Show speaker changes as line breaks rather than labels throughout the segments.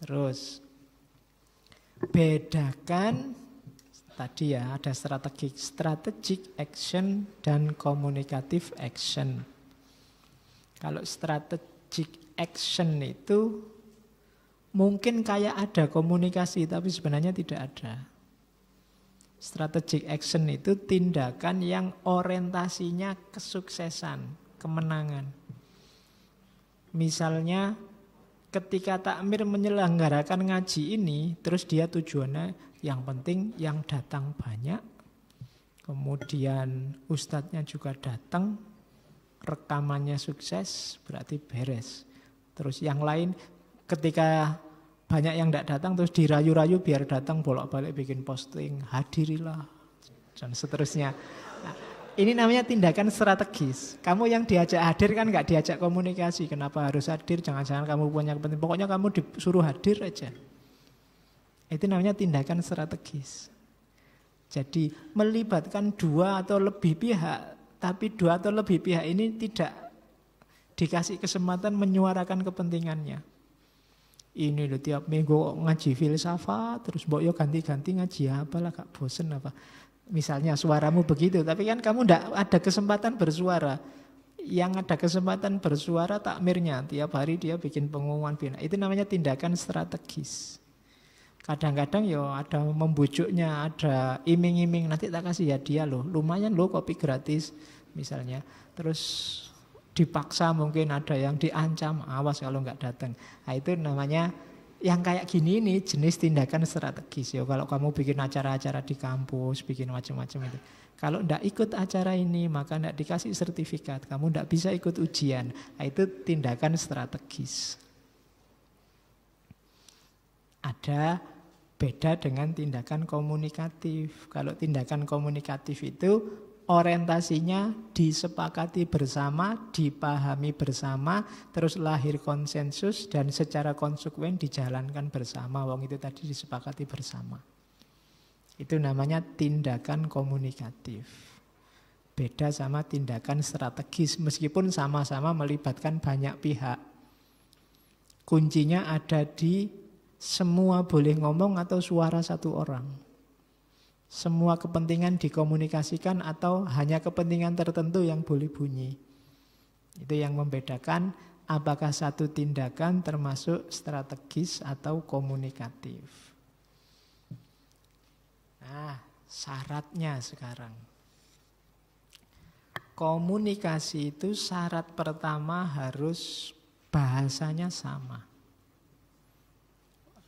Terus bedakan tadi ya ada strategik, strategic action dan communicative action. Kalau strategic action itu mungkin kayak ada komunikasi tapi sebenarnya tidak ada. Strategic action itu tindakan yang orientasinya kesuksesan, kemenangan. Misalnya ketika takmir menyelenggarakan ngaji ini, terus dia tujuannya yang penting yang datang banyak, kemudian ustadznya juga datang, rekamannya sukses, berarti beres. Terus yang lain ketika banyak yang tidak datang terus dirayu-rayu biar datang bolak-balik bikin posting hadirilah dan seterusnya ini namanya tindakan strategis. Kamu yang diajak hadir kan nggak diajak komunikasi. Kenapa harus hadir? Jangan-jangan kamu punya kepentingan. Pokoknya kamu disuruh hadir aja. Itu namanya tindakan strategis. Jadi melibatkan dua atau lebih pihak, tapi dua atau lebih pihak ini tidak dikasih kesempatan menyuarakan kepentingannya ini lo tiap minggu ngaji filsafat terus mbok yo ganti-ganti ngaji ya apalah kak bosen apa misalnya suaramu begitu tapi kan kamu ndak ada kesempatan bersuara yang ada kesempatan bersuara takmirnya tiap hari dia bikin pengumuman bina itu namanya tindakan strategis kadang-kadang yo ada membujuknya ada iming-iming nanti tak kasih ya dia loh lumayan lo kopi gratis misalnya terus dipaksa mungkin ada yang diancam awas kalau nggak datang nah, itu namanya yang kayak gini ini jenis tindakan strategis ya kalau kamu bikin acara-acara di kampus bikin macam-macam itu kalau ndak ikut acara ini maka ndak dikasih sertifikat kamu ndak bisa ikut ujian nah, itu tindakan strategis ada beda dengan tindakan komunikatif kalau tindakan komunikatif itu orientasinya disepakati bersama, dipahami bersama, terus lahir konsensus dan secara konsekuen dijalankan bersama. Wong itu tadi disepakati bersama. Itu namanya tindakan komunikatif. Beda sama tindakan strategis meskipun sama-sama melibatkan banyak pihak. Kuncinya ada di semua boleh ngomong atau suara satu orang semua kepentingan dikomunikasikan atau hanya kepentingan tertentu yang boleh bunyi. Itu yang membedakan apakah satu tindakan termasuk strategis atau komunikatif. Nah, syaratnya sekarang. Komunikasi itu syarat pertama harus bahasanya sama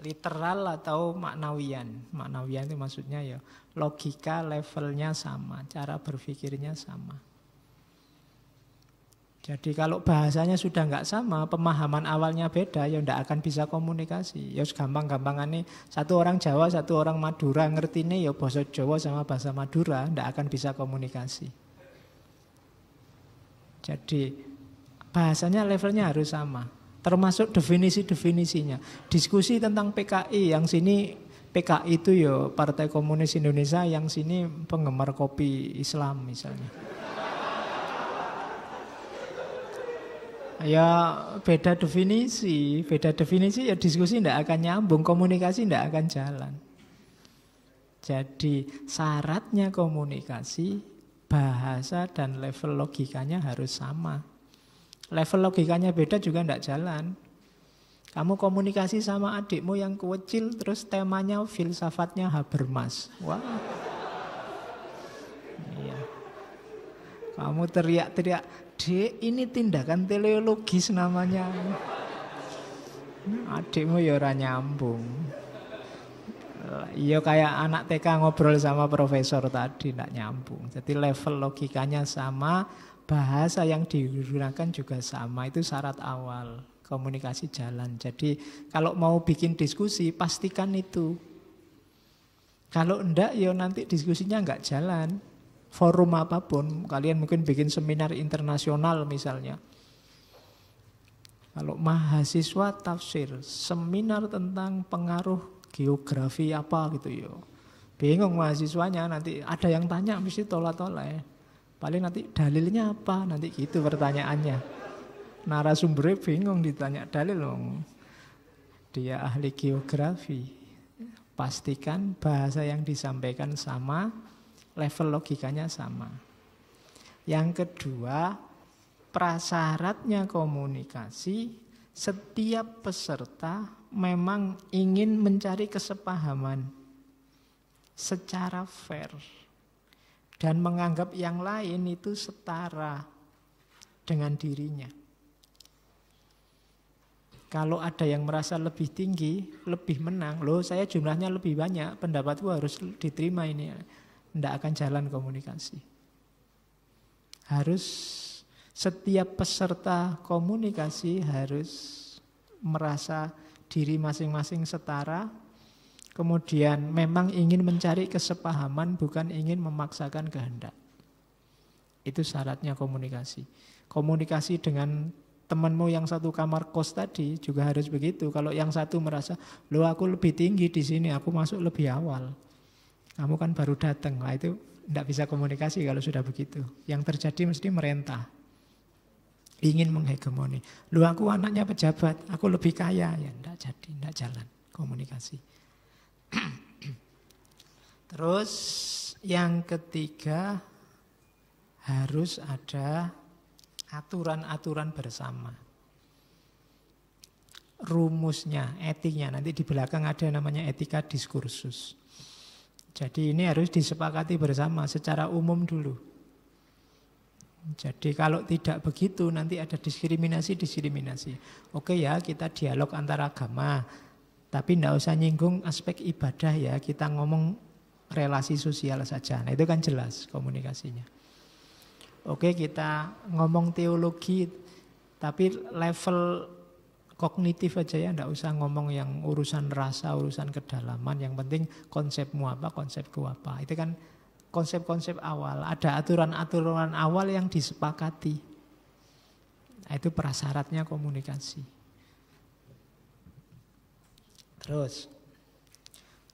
literal atau maknawian. Maknawian itu maksudnya ya logika levelnya sama, cara berpikirnya sama. Jadi kalau bahasanya sudah nggak sama, pemahaman awalnya beda, ya ndak akan bisa komunikasi. Ya gampang gampang ini satu orang Jawa, satu orang Madura, ngerti ini ya bahasa Jawa sama bahasa Madura, ndak akan bisa komunikasi. Jadi bahasanya levelnya harus sama termasuk definisi-definisinya. Diskusi tentang PKI yang sini PKI itu ya Partai Komunis Indonesia yang sini penggemar kopi Islam misalnya. Ya beda definisi, beda definisi ya diskusi tidak akan nyambung, komunikasi tidak akan jalan. Jadi syaratnya komunikasi bahasa dan level logikanya harus sama level logikanya beda juga tidak jalan. Kamu komunikasi sama adikmu yang kecil terus temanya filsafatnya Habermas. Wah. Iya. Kamu teriak-teriak, "Dek, ini tindakan teleologis namanya." Adikmu ya ora nyambung. Iya kayak anak TK ngobrol sama profesor tadi tidak nyambung. Jadi level logikanya sama, bahasa yang digunakan juga sama itu syarat awal komunikasi jalan jadi kalau mau bikin diskusi pastikan itu kalau enggak ya nanti diskusinya enggak jalan forum apapun kalian mungkin bikin seminar internasional misalnya kalau mahasiswa tafsir seminar tentang pengaruh geografi apa gitu yo bingung mahasiswanya nanti ada yang tanya mesti tolak-tolak ya Paling nanti dalilnya apa? Nanti gitu pertanyaannya. Narasumbernya bingung ditanya dalil dong. Dia ahli geografi. Pastikan bahasa yang disampaikan sama, level logikanya sama. Yang kedua, prasyaratnya komunikasi setiap peserta memang ingin mencari kesepahaman secara fair dan menganggap yang lain itu setara dengan dirinya. Kalau ada yang merasa lebih tinggi, lebih menang, loh saya jumlahnya lebih banyak, pendapatku harus diterima ini. Tidak akan jalan komunikasi. Harus setiap peserta komunikasi harus merasa diri masing-masing setara, Kemudian memang ingin mencari kesepahaman bukan ingin memaksakan kehendak. Itu syaratnya komunikasi. Komunikasi dengan temanmu yang satu kamar kos tadi juga harus begitu. Kalau yang satu merasa, "Lo aku lebih tinggi di sini, aku masuk lebih awal." Kamu kan baru datang. Nah, itu tidak bisa komunikasi kalau sudah begitu. Yang terjadi mesti merentah. Ingin menghegemoni. Lu aku anaknya pejabat, aku lebih kaya. Ya tidak jadi, tidak jalan komunikasi. Terus yang ketiga harus ada aturan-aturan bersama. Rumusnya, etiknya, nanti di belakang ada namanya etika diskursus. Jadi ini harus disepakati bersama secara umum dulu. Jadi kalau tidak begitu nanti ada diskriminasi-diskriminasi. Oke ya kita dialog antara agama, tapi tidak usah nyinggung aspek ibadah ya, kita ngomong relasi sosial saja. Nah itu kan jelas komunikasinya. Oke kita ngomong teologi, tapi level kognitif aja ya, tidak usah ngomong yang urusan rasa, urusan kedalaman. Yang penting konsepmu apa, konsepku apa. Itu kan konsep-konsep awal. Ada aturan-aturan awal yang disepakati. Nah, itu prasyaratnya komunikasi. Terus.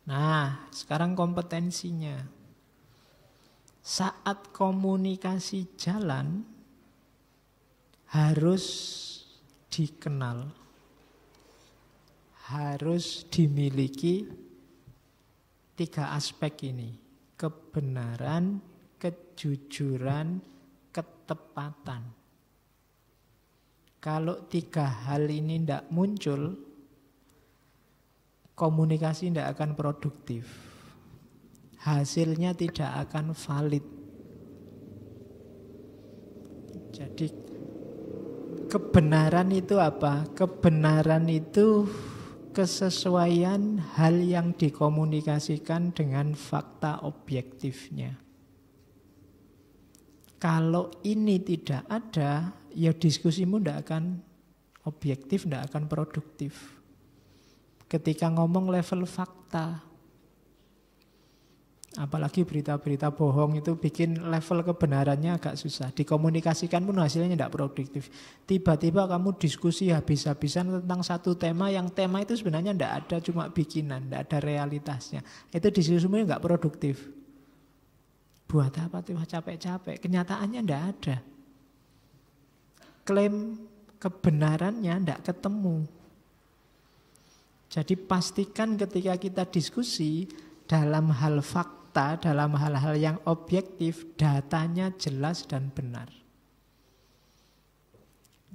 Nah, sekarang kompetensinya. Saat komunikasi jalan harus dikenal. Harus dimiliki tiga aspek ini. Kebenaran, kejujuran, ketepatan. Kalau tiga hal ini tidak muncul, komunikasi tidak akan produktif. Hasilnya tidak akan valid. Jadi kebenaran itu apa? Kebenaran itu kesesuaian hal yang dikomunikasikan dengan fakta objektifnya. Kalau ini tidak ada, ya diskusimu tidak akan objektif, tidak akan produktif ketika ngomong level fakta. Apalagi berita-berita bohong itu bikin level kebenarannya agak susah. Dikomunikasikan pun hasilnya tidak produktif. Tiba-tiba kamu diskusi habis-habisan tentang satu tema yang tema itu sebenarnya tidak ada, cuma bikinan, tidak ada realitasnya. Itu di situ semuanya nggak produktif. Buat apa tuh capek-capek? Kenyataannya tidak ada. Klaim kebenarannya tidak ketemu. Jadi pastikan ketika kita diskusi dalam hal fakta, dalam hal-hal yang objektif, datanya jelas dan benar.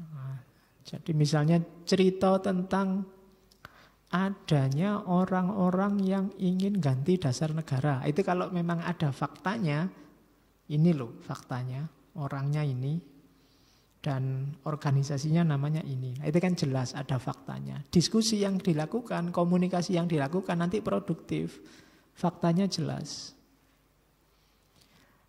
Nah, jadi misalnya cerita tentang adanya orang-orang yang ingin ganti dasar negara. Itu kalau memang ada faktanya, ini loh faktanya, orangnya ini, dan organisasinya namanya ini. Nah, itu kan jelas ada faktanya. Diskusi yang dilakukan, komunikasi yang dilakukan nanti produktif. Faktanya jelas.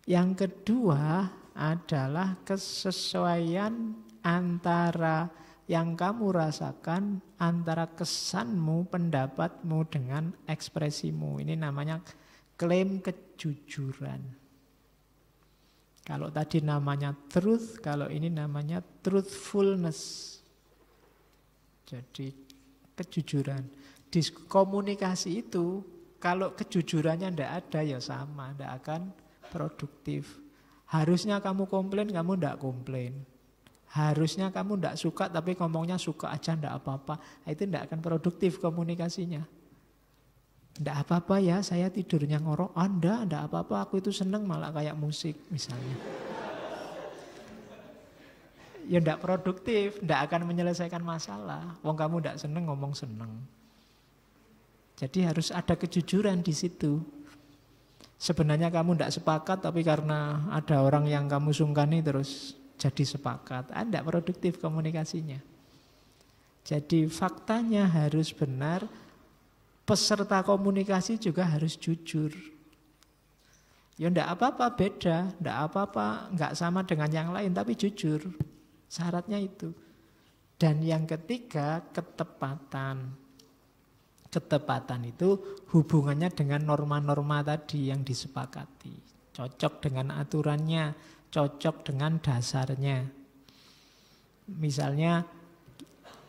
Yang kedua adalah kesesuaian antara yang kamu rasakan antara kesanmu, pendapatmu dengan ekspresimu. Ini namanya klaim kejujuran. Kalau tadi namanya truth, kalau ini namanya truthfulness. Jadi kejujuran. Di komunikasi itu, kalau kejujurannya tidak ada ya sama, tidak akan produktif. Harusnya kamu komplain, kamu tidak komplain. Harusnya kamu tidak suka, tapi ngomongnya suka aja, tidak apa-apa. Nah, itu tidak akan produktif komunikasinya. Tidak apa-apa ya, saya tidurnya ngorok. Anda, ah, tidak apa-apa, aku itu seneng malah kayak musik misalnya. ya tidak produktif, tidak akan menyelesaikan masalah. Wong kamu tidak seneng ngomong seneng. Jadi harus ada kejujuran di situ. Sebenarnya kamu tidak sepakat, tapi karena ada orang yang kamu sungkani terus jadi sepakat. Anda ah, produktif komunikasinya. Jadi faktanya harus benar, peserta komunikasi juga harus jujur. Ya ndak apa-apa beda, ndak apa-apa, nggak sama dengan yang lain tapi jujur. Syaratnya itu. Dan yang ketiga, ketepatan. Ketepatan itu hubungannya dengan norma-norma tadi yang disepakati. Cocok dengan aturannya, cocok dengan dasarnya. Misalnya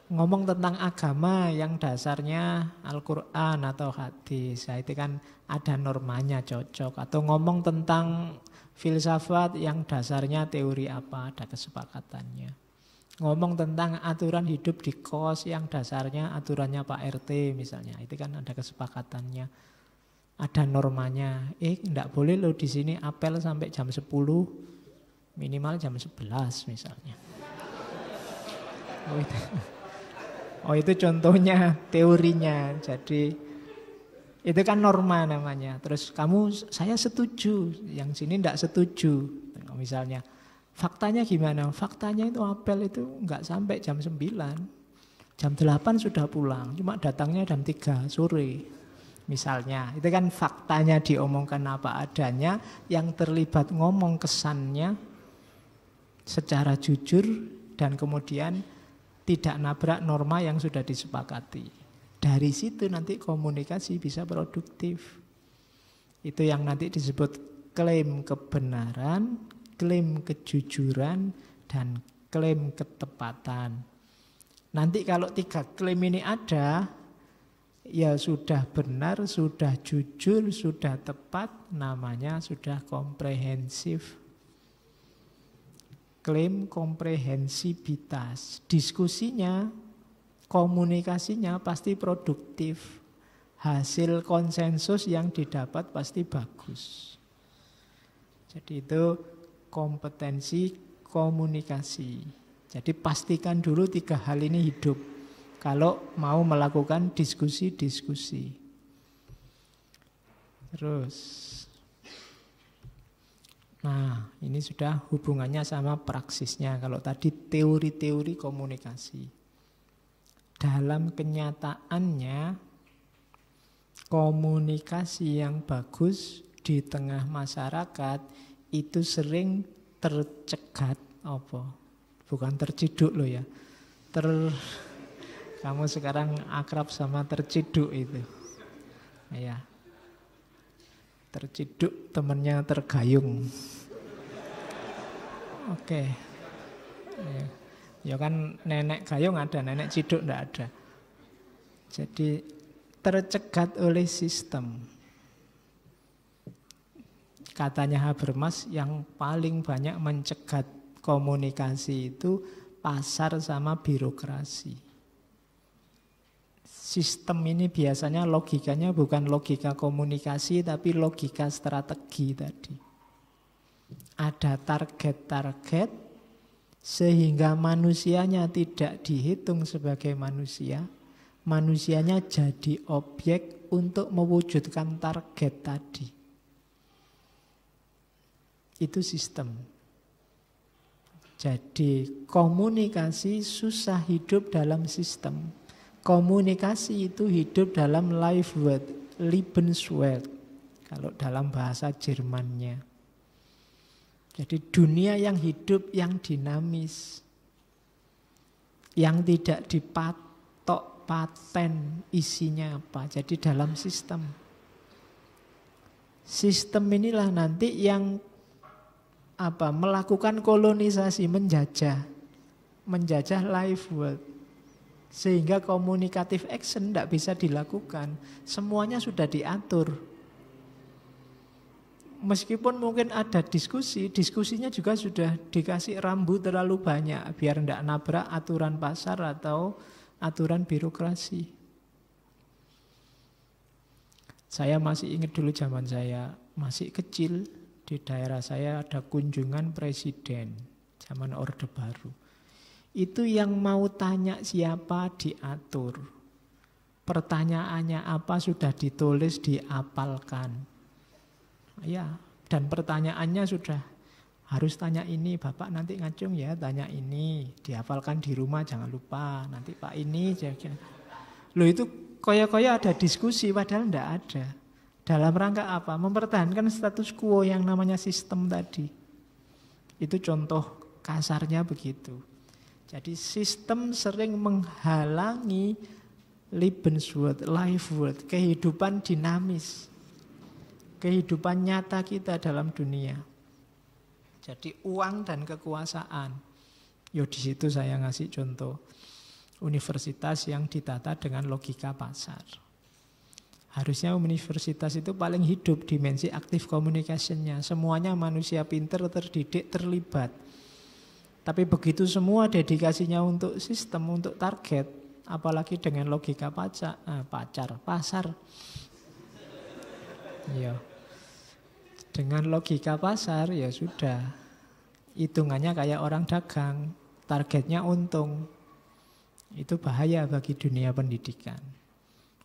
ngomong tentang agama yang dasarnya Al-Quran atau hadis. Ya, itu kan ada normanya cocok. Atau ngomong tentang filsafat yang dasarnya teori apa, ada kesepakatannya. Ngomong tentang aturan hidup di kos yang dasarnya aturannya Pak RT misalnya. Itu kan ada kesepakatannya. Ada normanya. Eh, enggak boleh lo di sini apel sampai jam 10, minimal jam 11 misalnya. Oh, itu. Oh itu contohnya teorinya. Jadi itu kan norma namanya. Terus kamu saya setuju, yang sini tidak setuju. Misalnya faktanya gimana? Faktanya itu apel itu nggak sampai jam 9. Jam 8 sudah pulang, cuma datangnya jam 3 sore. Misalnya, itu kan faktanya diomongkan apa adanya, yang terlibat ngomong kesannya secara jujur dan kemudian tidak nabrak norma yang sudah disepakati. Dari situ nanti komunikasi bisa produktif. Itu yang nanti disebut klaim kebenaran, klaim kejujuran, dan klaim ketepatan. Nanti kalau tiga klaim ini ada, ya sudah benar, sudah jujur, sudah tepat, namanya sudah komprehensif klaim komprehensibilitas. Diskusinya, komunikasinya pasti produktif. Hasil konsensus yang didapat pasti bagus. Jadi itu kompetensi komunikasi. Jadi pastikan dulu tiga hal ini hidup kalau mau melakukan diskusi-diskusi. Terus Nah, ini sudah hubungannya sama praksisnya. Kalau tadi teori-teori komunikasi. Dalam kenyataannya, komunikasi yang bagus di tengah masyarakat itu sering tercegat apa? Bukan terciduk loh ya. Ter kamu sekarang akrab sama terciduk itu. Ya, Terciduk temennya tergayung. Oke. Okay. Ya. ya kan nenek gayung ada, nenek ciduk enggak ada. Jadi tercegat oleh sistem. Katanya Habermas yang paling banyak mencegat komunikasi itu pasar sama birokrasi sistem ini biasanya logikanya bukan logika komunikasi tapi logika strategi tadi. Ada target-target sehingga manusianya tidak dihitung sebagai manusia. Manusianya jadi objek untuk mewujudkan target tadi. Itu sistem. Jadi komunikasi susah hidup dalam sistem Komunikasi itu hidup dalam life world, Lebenswelt, kalau dalam bahasa Jermannya. Jadi dunia yang hidup, yang dinamis, yang tidak dipatok paten isinya apa. Jadi dalam sistem. Sistem inilah nanti yang apa melakukan kolonisasi, menjajah. Menjajah life world. Sehingga komunikatif action tidak bisa dilakukan. Semuanya sudah diatur. Meskipun mungkin ada diskusi, diskusinya juga sudah dikasih rambu terlalu banyak biar tidak nabrak aturan pasar atau aturan birokrasi. Saya masih ingat dulu zaman saya masih kecil di daerah saya ada kunjungan presiden zaman Orde Baru. Itu yang mau tanya siapa diatur. Pertanyaannya apa sudah ditulis, diapalkan. Ya, dan pertanyaannya sudah harus tanya ini, Bapak nanti ngacung ya, tanya ini, diapalkan di rumah jangan lupa, nanti Pak ini, jangan. Loh itu koya-koya ada diskusi, padahal ndak ada. Dalam rangka apa? Mempertahankan status quo yang namanya sistem tadi. Itu contoh kasarnya begitu. Jadi sistem sering menghalangi Lebenswort, life world, kehidupan dinamis, kehidupan nyata kita dalam dunia. Jadi uang dan kekuasaan. Yo di situ saya ngasih contoh universitas yang ditata dengan logika pasar. Harusnya universitas itu paling hidup dimensi aktif komunikasinya. Semuanya manusia pinter, terdidik, terlibat tapi begitu semua dedikasinya untuk sistem, untuk target, apalagi dengan logika pacar, ah, eh, pacar, pasar. Iya. Dengan logika pasar ya sudah. Hitungannya kayak orang dagang, targetnya untung. Itu bahaya bagi dunia pendidikan.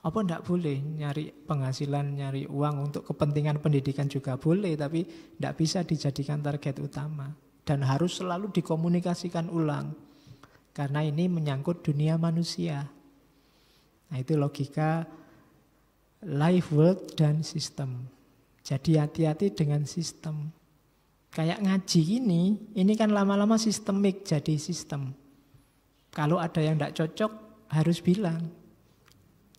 Apa ndak boleh nyari penghasilan, nyari uang untuk kepentingan pendidikan juga boleh, tapi ndak bisa dijadikan target utama dan harus selalu dikomunikasikan ulang karena ini menyangkut dunia manusia. Nah, itu logika life world dan sistem. Jadi hati-hati dengan sistem. Kayak ngaji ini, ini kan lama-lama sistemik jadi sistem. Kalau ada yang tidak cocok harus bilang.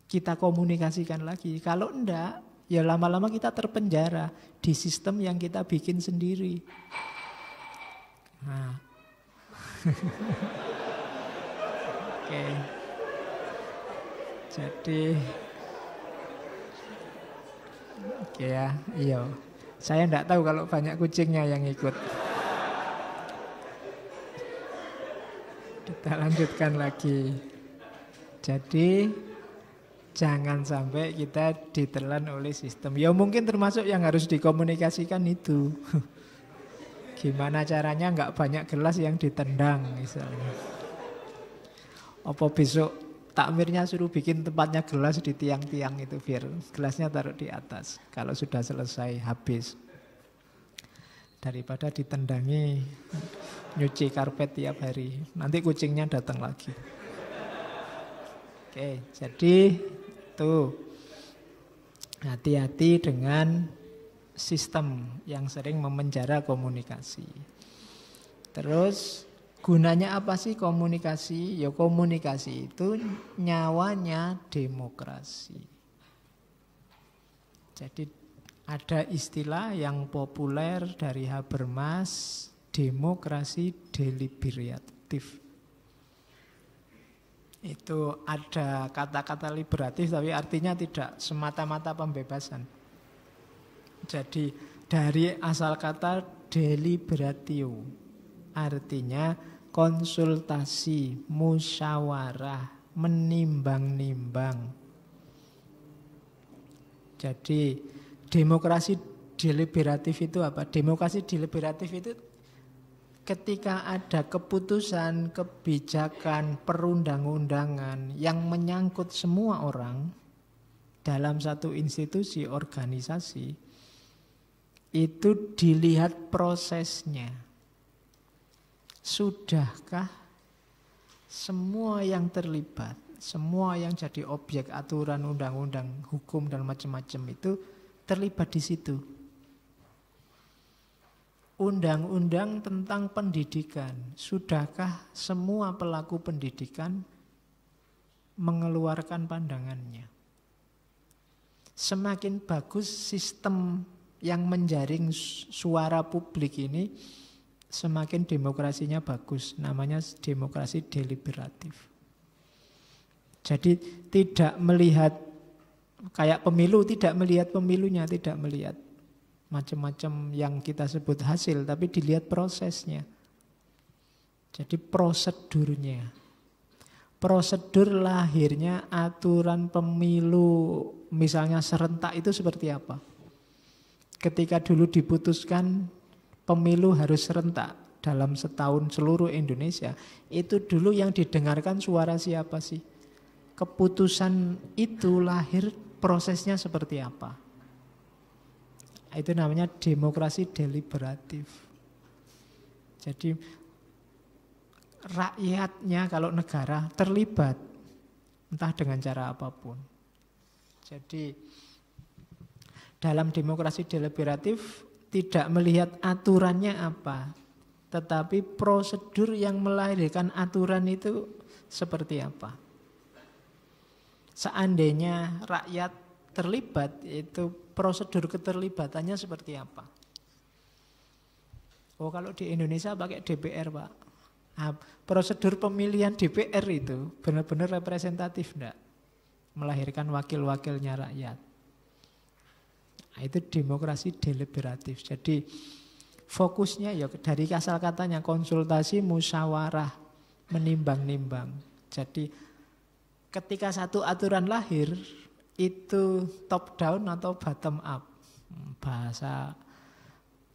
Kita komunikasikan lagi. Kalau enggak, ya lama-lama kita terpenjara di sistem yang kita bikin sendiri. Nah. Oke. Jadi Oke ya, iya. Saya enggak tahu kalau banyak kucingnya yang ikut. Kita lanjutkan lagi. Jadi jangan sampai kita ditelan oleh sistem. Ya mungkin termasuk yang harus dikomunikasikan itu. Gimana caranya nggak banyak gelas yang ditendang misalnya. Apa besok takmirnya suruh bikin tempatnya gelas di tiang-tiang itu biar gelasnya taruh di atas. Kalau sudah selesai habis. Daripada ditendangi nyuci karpet tiap hari. Nanti kucingnya datang lagi. Oke, jadi tuh hati-hati dengan sistem yang sering memenjara komunikasi. Terus gunanya apa sih komunikasi? Ya komunikasi itu nyawanya demokrasi. Jadi ada istilah yang populer dari Habermas, demokrasi deliberatif. Itu ada kata-kata liberatif tapi artinya tidak semata-mata pembebasan jadi dari asal kata deliberatio artinya konsultasi, musyawarah, menimbang-nimbang. Jadi demokrasi deliberatif itu apa? Demokrasi deliberatif itu ketika ada keputusan, kebijakan, perundang-undangan yang menyangkut semua orang dalam satu institusi, organisasi, itu dilihat prosesnya. Sudahkah semua yang terlibat, semua yang jadi objek aturan undang-undang hukum dan macam-macam itu terlibat di situ? Undang-undang tentang pendidikan, sudahkah semua pelaku pendidikan mengeluarkan pandangannya? Semakin bagus sistem yang menjaring suara publik ini semakin demokrasinya bagus. Namanya demokrasi deliberatif. Jadi tidak melihat kayak pemilu, tidak melihat pemilunya, tidak melihat macam-macam yang kita sebut hasil, tapi dilihat prosesnya. Jadi prosedurnya. Prosedur lahirnya aturan pemilu misalnya serentak itu seperti apa? ketika dulu diputuskan pemilu harus serentak dalam setahun seluruh Indonesia, itu dulu yang didengarkan suara siapa sih? Keputusan itu lahir prosesnya seperti apa? Itu namanya demokrasi deliberatif. Jadi rakyatnya kalau negara terlibat entah dengan cara apapun. Jadi dalam demokrasi deliberatif tidak melihat aturannya apa, tetapi prosedur yang melahirkan aturan itu seperti apa. Seandainya rakyat terlibat, itu prosedur keterlibatannya seperti apa. Oh kalau di Indonesia pakai DPR Pak. Nah, prosedur pemilihan DPR itu benar-benar representatif enggak? Melahirkan wakil-wakilnya rakyat. Nah, itu demokrasi deliberatif. Jadi fokusnya ya dari asal katanya konsultasi, musyawarah, menimbang-nimbang. Jadi ketika satu aturan lahir itu top down atau bottom up. Hmm, bahasa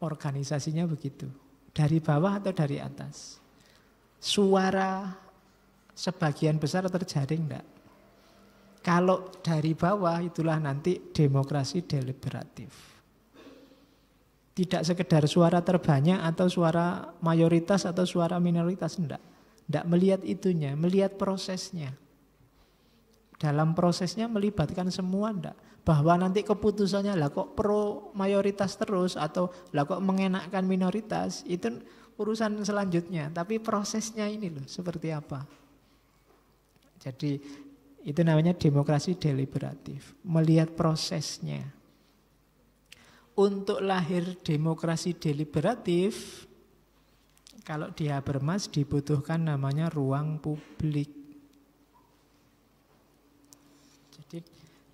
organisasinya begitu. Dari bawah atau dari atas. Suara sebagian besar terjaring enggak? Kalau dari bawah itulah nanti demokrasi deliberatif. Tidak sekedar suara terbanyak atau suara mayoritas atau suara minoritas, enggak. Enggak melihat itunya, melihat prosesnya. Dalam prosesnya melibatkan semua enggak. Bahwa nanti keputusannya lah kok pro mayoritas terus atau lah kok mengenakkan minoritas, itu urusan selanjutnya. Tapi prosesnya ini loh, seperti apa. Jadi itu namanya demokrasi deliberatif, melihat prosesnya. Untuk lahir demokrasi deliberatif, kalau di Habermas dibutuhkan namanya ruang publik. Jadi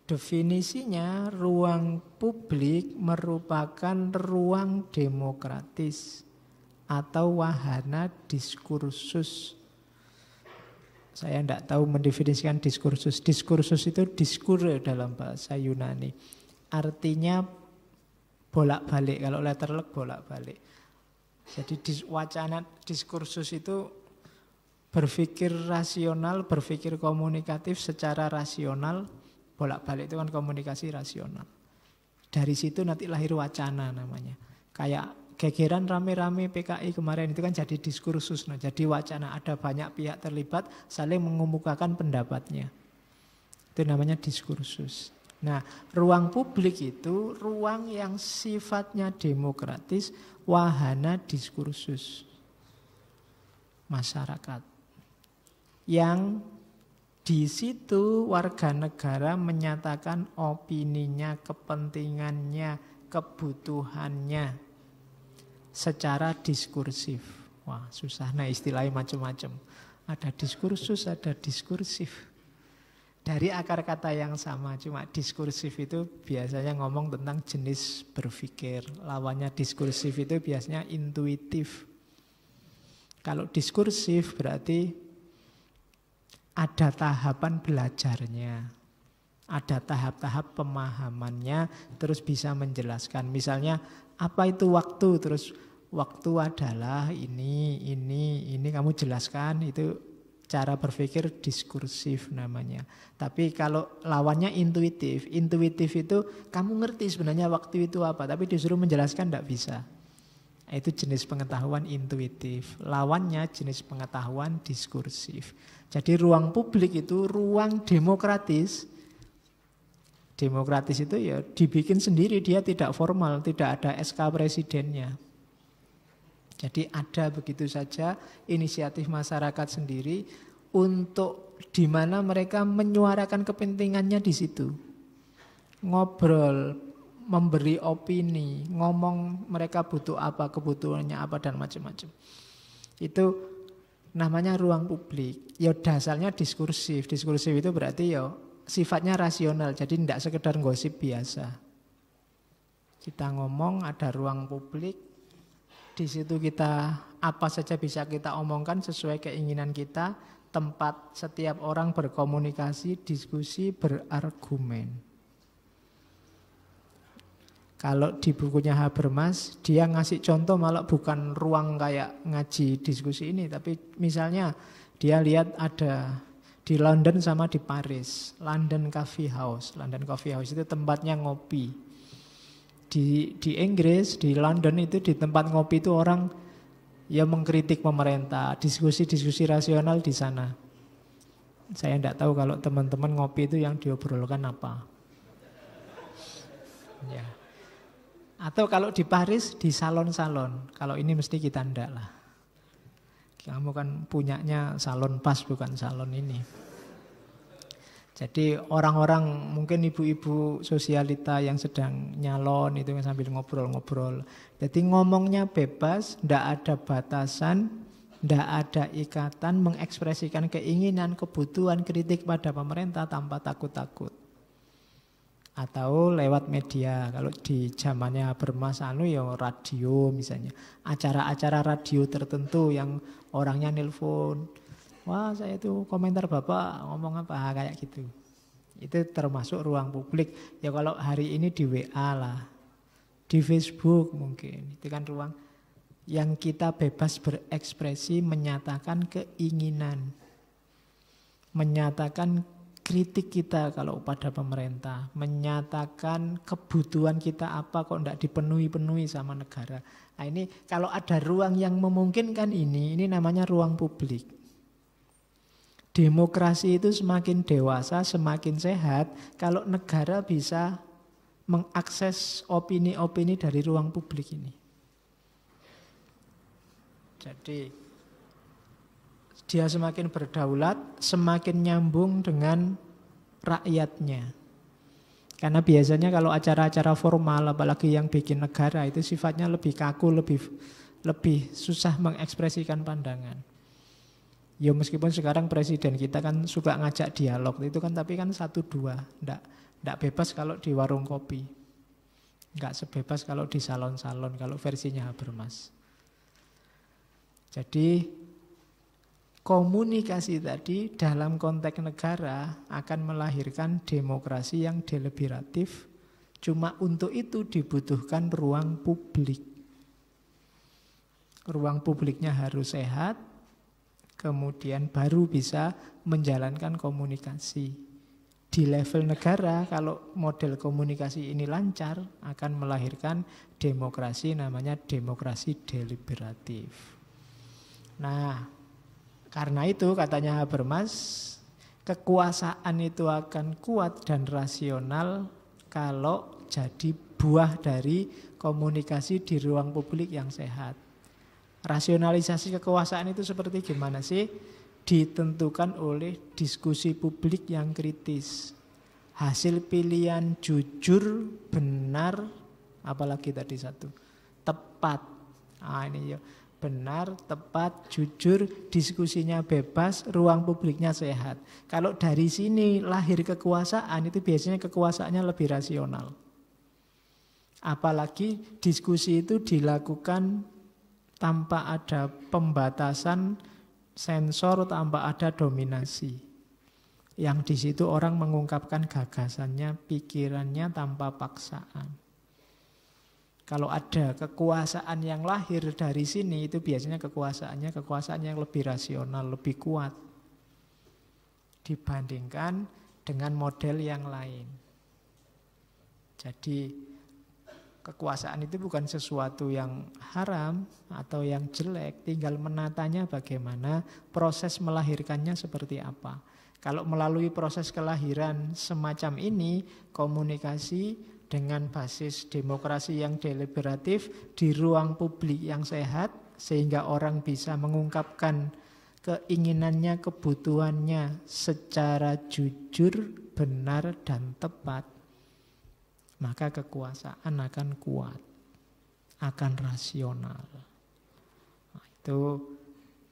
definisinya ruang publik merupakan ruang demokratis atau wahana diskursus saya tidak tahu mendefinisikan diskursus. Diskursus itu diskur dalam bahasa Yunani. Artinya bolak-balik. Kalau letter lock bolak-balik. Jadi dis, wacana diskursus itu berpikir rasional, berpikir komunikatif secara rasional. Bolak-balik itu kan komunikasi rasional. Dari situ nanti lahir wacana namanya. Kayak gegeran rame-rame PKI kemarin itu kan jadi diskursus, nah, jadi wacana ada banyak pihak terlibat saling mengemukakan pendapatnya. Itu namanya diskursus. Nah, ruang publik itu ruang yang sifatnya demokratis, wahana diskursus masyarakat. Yang di situ warga negara menyatakan opininya, kepentingannya, kebutuhannya, secara diskursif. Wah, susah. Nah, istilahnya macam-macam. Ada diskursus, ada diskursif. Dari akar kata yang sama, cuma diskursif itu biasanya ngomong tentang jenis berpikir. Lawannya diskursif itu biasanya intuitif. Kalau diskursif berarti ada tahapan belajarnya ada tahap-tahap pemahamannya terus bisa menjelaskan. Misalnya apa itu waktu? Terus waktu adalah ini, ini, ini kamu jelaskan itu cara berpikir diskursif namanya. Tapi kalau lawannya intuitif, intuitif itu kamu ngerti sebenarnya waktu itu apa, tapi disuruh menjelaskan tidak bisa. Itu jenis pengetahuan intuitif. Lawannya jenis pengetahuan diskursif. Jadi ruang publik itu ruang demokratis Demokratis itu ya dibikin sendiri, dia tidak formal, tidak ada SK presidennya. Jadi ada begitu saja inisiatif masyarakat sendiri untuk di mana mereka menyuarakan kepentingannya di situ. Ngobrol, memberi opini, ngomong mereka butuh apa, kebutuhannya apa dan macam-macam. Itu namanya ruang publik. Ya dasarnya diskursif. Diskursif itu berarti ya sifatnya rasional, jadi tidak sekedar gosip biasa. Kita ngomong, ada ruang publik, di situ kita apa saja bisa kita omongkan sesuai keinginan kita, tempat setiap orang berkomunikasi, diskusi, berargumen. Kalau di bukunya Habermas, dia ngasih contoh malah bukan ruang kayak ngaji diskusi ini, tapi misalnya dia lihat ada di London sama di Paris. London Coffee House. London Coffee House itu tempatnya ngopi. Di, di Inggris, di London itu di tempat ngopi itu orang yang mengkritik pemerintah, diskusi-diskusi rasional di sana. Saya tidak tahu kalau teman-teman ngopi itu yang diobrolkan apa. Ya. Atau kalau di Paris di salon-salon, kalau ini mesti kita ndak lah. Kamu kan punyanya salon pas bukan salon ini. Jadi orang-orang mungkin ibu-ibu sosialita yang sedang nyalon itu sambil ngobrol-ngobrol. Jadi ngomongnya bebas, ndak ada batasan, ndak ada ikatan mengekspresikan keinginan, kebutuhan, kritik pada pemerintah tanpa takut-takut. Atau lewat media, kalau di zamannya Bermas Anu ya radio misalnya. Acara-acara radio tertentu yang orangnya nelpon. Wah saya itu komentar Bapak ngomong apa kayak gitu. Itu termasuk ruang publik. Ya kalau hari ini di WA lah. Di Facebook mungkin. Itu kan ruang yang kita bebas berekspresi menyatakan keinginan. Menyatakan kritik kita kalau pada pemerintah, menyatakan kebutuhan kita apa kok tidak dipenuhi-penuhi sama negara. Nah ini kalau ada ruang yang memungkinkan ini, ini namanya ruang publik. Demokrasi itu semakin dewasa, semakin sehat kalau negara bisa mengakses opini-opini dari ruang publik ini. Jadi dia semakin berdaulat, semakin nyambung dengan rakyatnya. Karena biasanya kalau acara-acara formal, apalagi yang bikin negara itu sifatnya lebih kaku, lebih lebih susah mengekspresikan pandangan. Ya meskipun sekarang presiden kita kan suka ngajak dialog itu kan tapi kan satu dua, ndak ndak bebas kalau di warung kopi, nggak sebebas kalau di salon-salon kalau versinya Habermas. Jadi komunikasi tadi dalam konteks negara akan melahirkan demokrasi yang deliberatif. Cuma untuk itu dibutuhkan ruang publik. Ruang publiknya harus sehat, kemudian baru bisa menjalankan komunikasi. Di level negara, kalau model komunikasi ini lancar, akan melahirkan demokrasi namanya demokrasi deliberatif. Nah, karena itu katanya Habermas, kekuasaan itu akan kuat dan rasional kalau jadi buah dari komunikasi di ruang publik yang sehat. Rasionalisasi kekuasaan itu seperti gimana sih? Ditentukan oleh diskusi publik yang kritis. Hasil pilihan jujur, benar, apalagi tadi satu, tepat. Ah ini ya benar, tepat, jujur, diskusinya bebas, ruang publiknya sehat. Kalau dari sini lahir kekuasaan itu biasanya kekuasaannya lebih rasional. Apalagi diskusi itu dilakukan tanpa ada pembatasan sensor, tanpa ada dominasi. Yang di situ orang mengungkapkan gagasannya, pikirannya tanpa paksaan. Kalau ada kekuasaan yang lahir dari sini itu biasanya kekuasaannya kekuasaan yang lebih rasional, lebih kuat dibandingkan dengan model yang lain. Jadi kekuasaan itu bukan sesuatu yang haram atau yang jelek, tinggal menatanya bagaimana proses melahirkannya seperti apa. Kalau melalui proses kelahiran semacam ini, komunikasi dengan basis demokrasi yang deliberatif di ruang publik yang sehat sehingga orang bisa mengungkapkan keinginannya, kebutuhannya secara jujur, benar dan tepat. Maka kekuasaan akan kuat, akan rasional. Nah, itu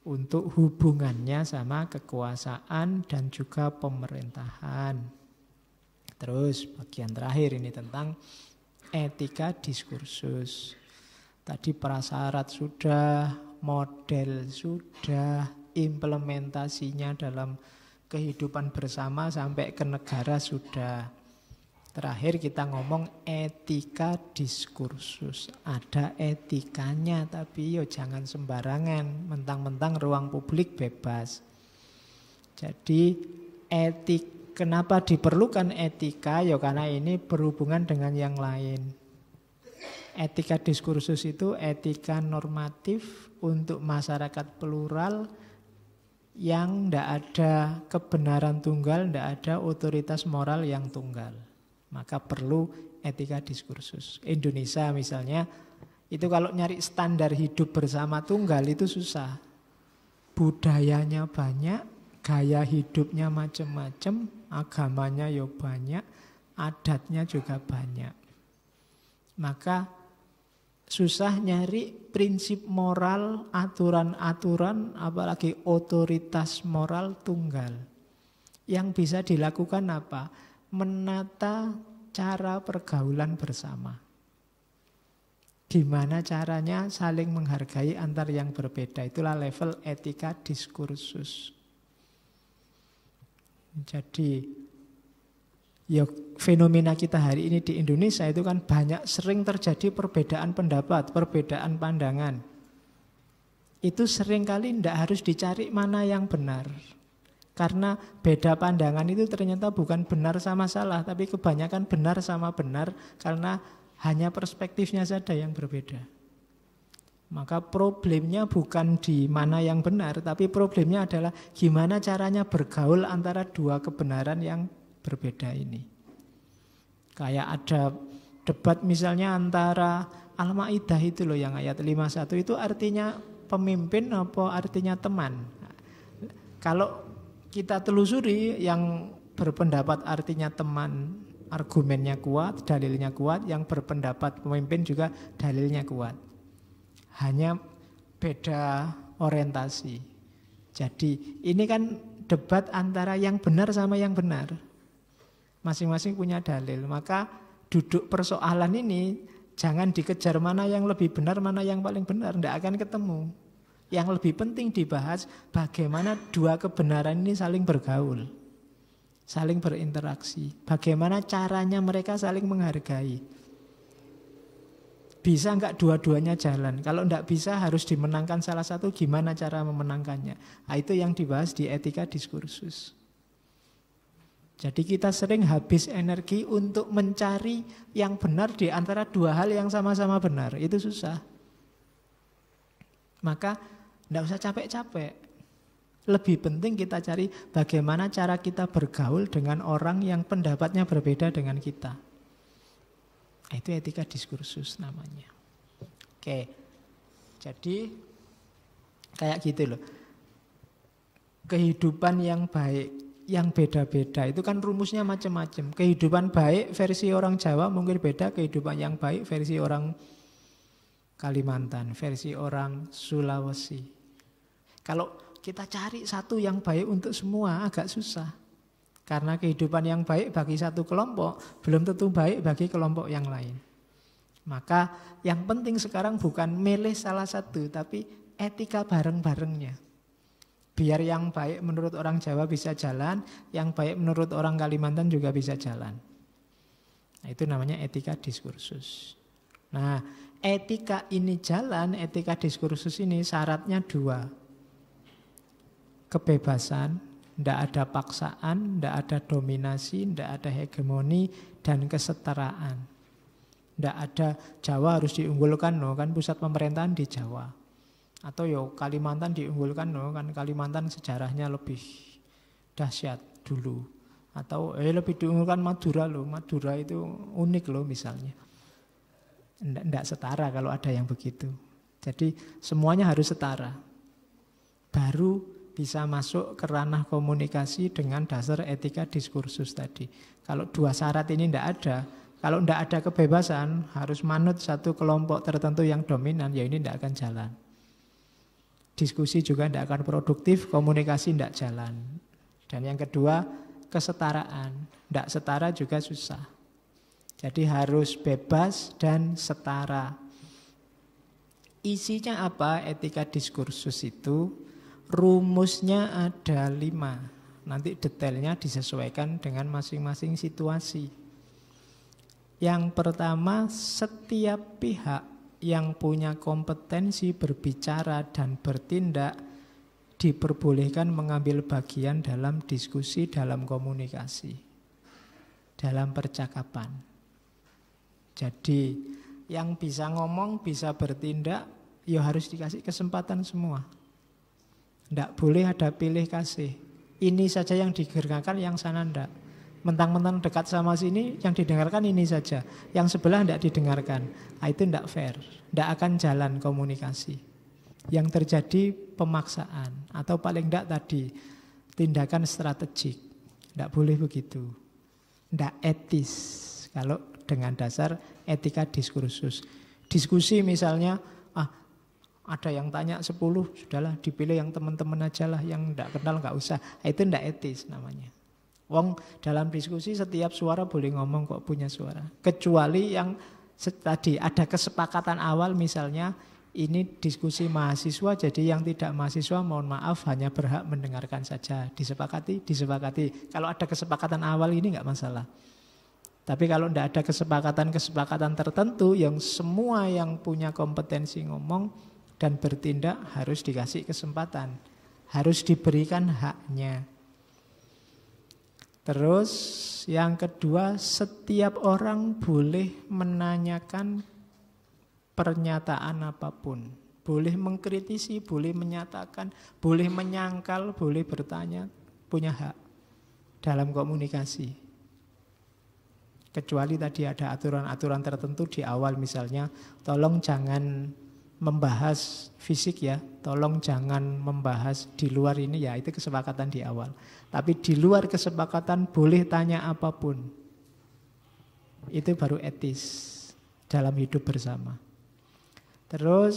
untuk hubungannya sama kekuasaan dan juga pemerintahan. Terus bagian terakhir ini tentang etika diskursus. Tadi prasyarat sudah, model sudah, implementasinya dalam kehidupan bersama sampai ke negara sudah. Terakhir kita ngomong etika diskursus. Ada etikanya tapi yo jangan sembarangan, mentang-mentang ruang publik bebas. Jadi etik Kenapa diperlukan etika? Ya karena ini berhubungan dengan yang lain. Etika diskursus itu etika normatif untuk masyarakat plural yang tidak ada kebenaran tunggal, tidak ada otoritas moral yang tunggal. Maka perlu etika diskursus. Indonesia misalnya, itu kalau nyari standar hidup bersama tunggal itu susah. Budayanya banyak, gaya hidupnya macam-macam, agamanya yo ya banyak, adatnya juga banyak. Maka susah nyari prinsip moral, aturan-aturan, apalagi otoritas moral tunggal. Yang bisa dilakukan apa? Menata cara pergaulan bersama. Gimana caranya saling menghargai antar yang berbeda. Itulah level etika diskursus. Jadi ya fenomena kita hari ini di Indonesia itu kan banyak sering terjadi perbedaan pendapat, perbedaan pandangan. Itu seringkali tidak harus dicari mana yang benar. Karena beda pandangan itu ternyata bukan benar sama salah, tapi kebanyakan benar sama benar karena hanya perspektifnya saja yang berbeda. Maka problemnya bukan di mana yang benar, tapi problemnya adalah gimana caranya bergaul antara dua kebenaran yang berbeda ini. Kayak ada debat misalnya antara Al-Ma'idah itu loh yang ayat 51 itu artinya pemimpin apa artinya teman. Kalau kita telusuri yang berpendapat artinya teman argumennya kuat, dalilnya kuat, yang berpendapat pemimpin juga dalilnya kuat hanya beda orientasi. Jadi ini kan debat antara yang benar sama yang benar. Masing-masing punya dalil. Maka duduk persoalan ini jangan dikejar mana yang lebih benar, mana yang paling benar. Tidak akan ketemu. Yang lebih penting dibahas bagaimana dua kebenaran ini saling bergaul. Saling berinteraksi. Bagaimana caranya mereka saling menghargai bisa nggak dua-duanya jalan? Kalau nggak bisa harus dimenangkan salah satu, gimana cara memenangkannya? Nah, itu yang dibahas di etika diskursus. Jadi kita sering habis energi untuk mencari yang benar di antara dua hal yang sama-sama benar. Itu susah. Maka tidak usah capek-capek. Lebih penting kita cari bagaimana cara kita bergaul dengan orang yang pendapatnya berbeda dengan kita. Nah, itu etika diskursus namanya. Oke, jadi kayak gitu loh. Kehidupan yang baik yang beda-beda itu kan rumusnya macam-macam. Kehidupan baik versi orang Jawa mungkin beda kehidupan yang baik versi orang Kalimantan, versi orang Sulawesi. Kalau kita cari satu yang baik untuk semua agak susah. Karena kehidupan yang baik bagi satu kelompok belum tentu baik bagi kelompok yang lain. Maka yang penting sekarang bukan milih salah satu, tapi etika bareng-barengnya. Biar yang baik menurut orang Jawa bisa jalan, yang baik menurut orang Kalimantan juga bisa jalan. Nah, itu namanya etika diskursus. Nah, etika ini jalan, etika diskursus ini syaratnya dua. Kebebasan tidak ada paksaan, tidak ada dominasi, tidak ada hegemoni dan kesetaraan. Tidak ada Jawa harus diunggulkan, no, kan pusat pemerintahan di Jawa. Atau yo Kalimantan diunggulkan, no, kan Kalimantan sejarahnya lebih dahsyat dulu. Atau eh lebih diunggulkan Madura loh, Madura itu unik loh misalnya. Tidak setara kalau ada yang begitu. Jadi semuanya harus setara. Baru bisa masuk ke ranah komunikasi dengan dasar etika diskursus tadi. Kalau dua syarat ini tidak ada, kalau tidak ada kebebasan harus manut satu kelompok tertentu yang dominan, ya ini tidak akan jalan. Diskusi juga tidak akan produktif, komunikasi tidak jalan. Dan yang kedua, kesetaraan. Tidak setara juga susah. Jadi harus bebas dan setara. Isinya apa etika diskursus itu? Rumusnya ada lima. Nanti detailnya disesuaikan dengan masing-masing situasi. Yang pertama, setiap pihak yang punya kompetensi berbicara dan bertindak diperbolehkan mengambil bagian dalam diskusi, dalam komunikasi, dalam percakapan. Jadi, yang bisa ngomong, bisa bertindak, ya harus dikasih kesempatan semua. Tidak boleh ada pilih kasih. Ini saja yang didengarkan, yang sana tidak. Mentang-mentang dekat sama sini, yang didengarkan ini saja. Yang sebelah tidak didengarkan. Nah, itu tidak fair. Tidak akan jalan komunikasi. Yang terjadi pemaksaan. Atau paling tidak tadi, tindakan strategik. Tidak boleh begitu. Tidak etis. Kalau dengan dasar etika diskursus. Diskusi misalnya, ada yang tanya 10, sudahlah dipilih yang teman-teman aja lah, yang tidak kenal nggak usah. Nah, itu tidak etis namanya. Wong dalam diskusi setiap suara boleh ngomong kok punya suara. Kecuali yang tadi ada kesepakatan awal misalnya ini diskusi mahasiswa jadi yang tidak mahasiswa mohon maaf hanya berhak mendengarkan saja disepakati disepakati kalau ada kesepakatan awal ini nggak masalah tapi kalau tidak ada kesepakatan-kesepakatan tertentu yang semua yang punya kompetensi ngomong dan bertindak harus dikasih kesempatan, harus diberikan haknya. Terus yang kedua, setiap orang boleh menanyakan pernyataan apapun. Boleh mengkritisi, boleh menyatakan, boleh menyangkal, boleh bertanya, punya hak dalam komunikasi. Kecuali tadi ada aturan-aturan tertentu di awal misalnya, tolong jangan membahas fisik ya, tolong jangan membahas di luar ini ya, itu kesepakatan di awal. Tapi di luar kesepakatan boleh tanya apapun. Itu baru etis dalam hidup bersama. Terus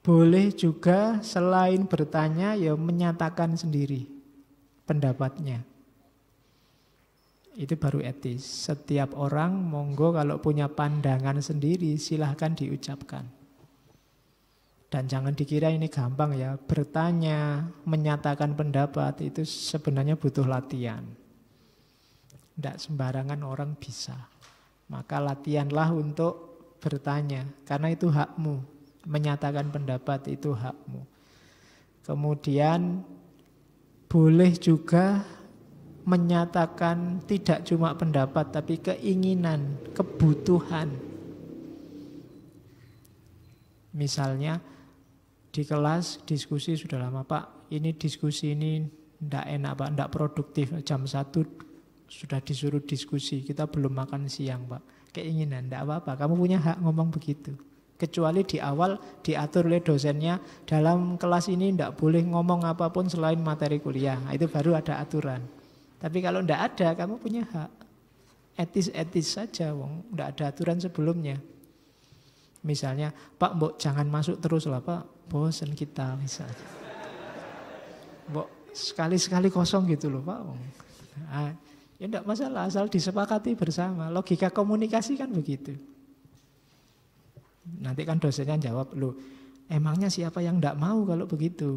boleh juga selain bertanya ya menyatakan sendiri pendapatnya. Itu baru etis. Setiap orang monggo kalau punya pandangan sendiri silahkan diucapkan. Dan jangan dikira ini gampang ya, bertanya, menyatakan pendapat itu sebenarnya butuh latihan. Tidak sembarangan orang bisa. Maka latihanlah untuk bertanya, karena itu hakmu. Menyatakan pendapat itu hakmu. Kemudian boleh juga menyatakan tidak cuma pendapat tapi keinginan, kebutuhan. Misalnya, di kelas diskusi sudah lama Pak ini diskusi ini ndak enak Pak ndak produktif jam satu sudah disuruh diskusi kita belum makan siang Pak keinginan ndak apa-apa kamu punya hak ngomong begitu kecuali di awal diatur oleh dosennya dalam kelas ini ndak boleh ngomong apapun selain materi kuliah nah, itu baru ada aturan tapi kalau ndak ada kamu punya hak etis-etis saja wong ndak ada aturan sebelumnya Misalnya, Pak, mbok jangan masuk terus lah, Pak. Bosen kita misalnya. Mbok sekali-sekali kosong gitu loh Pak. Nah, ya enggak masalah asal disepakati bersama. Logika komunikasi kan begitu. Nanti kan dosennya jawab, loh emangnya siapa yang enggak mau kalau begitu?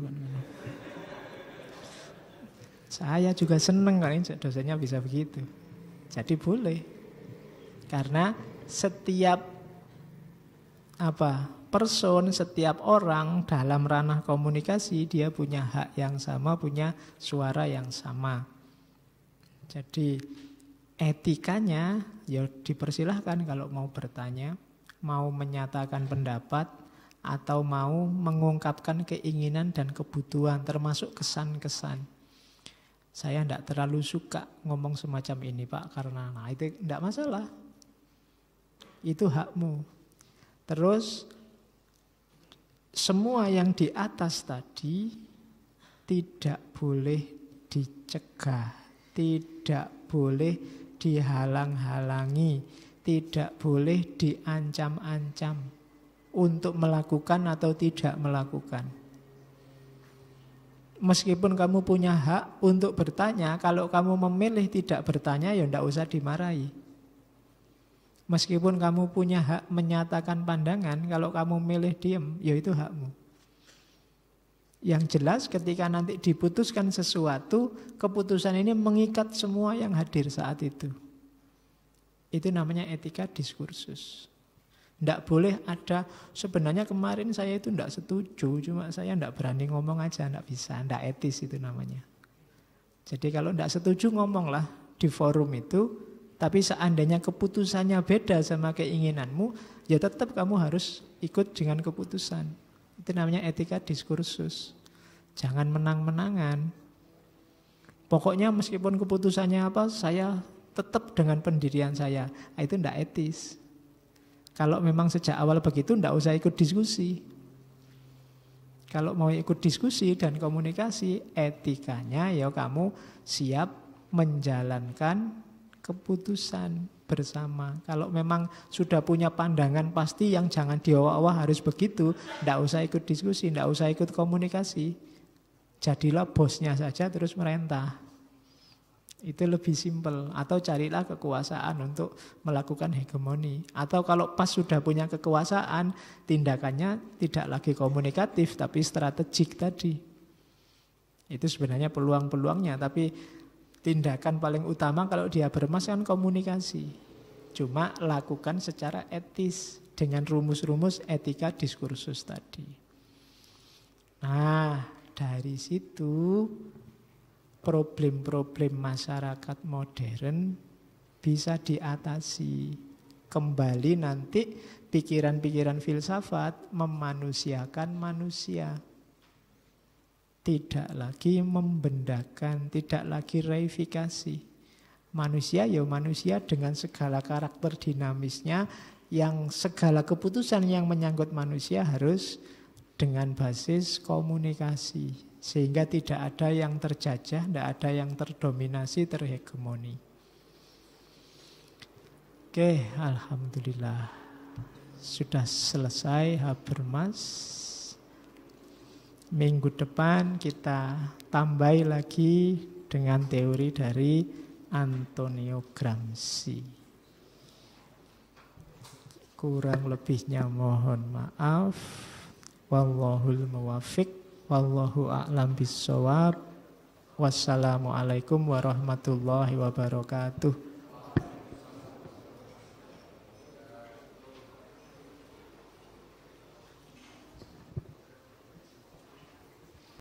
Saya juga seneng kan dosennya bisa begitu. Jadi boleh. Karena setiap apa person, setiap orang dalam ranah komunikasi dia punya hak yang sama, punya suara yang sama. Jadi etikanya ya dipersilahkan kalau mau bertanya, mau menyatakan pendapat, atau mau mengungkapkan keinginan dan kebutuhan termasuk kesan-kesan. Saya tidak terlalu suka ngomong semacam ini Pak karena nah, itu tidak masalah. Itu hakmu. Terus semua yang di atas tadi tidak boleh dicegah, tidak boleh dihalang-halangi, tidak boleh diancam-ancam untuk melakukan atau tidak melakukan. Meskipun kamu punya hak untuk bertanya, kalau kamu memilih tidak bertanya ya tidak usah dimarahi. Meskipun kamu punya hak menyatakan pandangan, kalau kamu milih diem, ya itu hakmu. Yang jelas ketika nanti diputuskan sesuatu, keputusan ini mengikat semua yang hadir saat itu. Itu namanya etika diskursus. Tidak boleh ada, sebenarnya kemarin saya itu tidak setuju, cuma saya tidak berani ngomong aja, tidak bisa, tidak etis itu namanya. Jadi kalau tidak setuju ngomonglah di forum itu, tapi seandainya keputusannya beda sama keinginanmu, ya tetap kamu harus ikut dengan keputusan. Itu namanya etika diskursus. Jangan menang-menangan. Pokoknya meskipun keputusannya apa, saya tetap dengan pendirian saya. Nah, itu tidak etis. Kalau memang sejak awal begitu, tidak usah ikut diskusi. Kalau mau ikut diskusi dan komunikasi, etikanya ya kamu siap menjalankan keputusan bersama. Kalau memang sudah punya pandangan pasti yang jangan diawah-awah harus begitu, tidak usah ikut diskusi, tidak usah ikut komunikasi. Jadilah bosnya saja terus merentah. Itu lebih simpel. Atau carilah kekuasaan untuk melakukan hegemoni. Atau kalau pas sudah punya kekuasaan, tindakannya tidak lagi komunikatif, tapi strategik tadi. Itu sebenarnya peluang-peluangnya. Tapi tindakan paling utama kalau dia bermas kan komunikasi. Cuma lakukan secara etis dengan rumus-rumus etika diskursus tadi. Nah, dari situ problem-problem masyarakat modern bisa diatasi. Kembali nanti pikiran-pikiran filsafat memanusiakan manusia tidak lagi membendakan, tidak lagi reifikasi. Manusia ya manusia dengan segala karakter dinamisnya yang segala keputusan yang menyangkut manusia harus dengan basis komunikasi. Sehingga tidak ada yang terjajah, tidak ada yang terdominasi, terhegemoni. Oke, Alhamdulillah. Sudah selesai Habermas. Minggu depan kita tambah lagi dengan teori dari Antonio Gramsci. Kurang lebihnya mohon maaf. Wallahul muwafiq. Wallahu a'lam bisawab. Wassalamualaikum warahmatullahi wabarakatuh.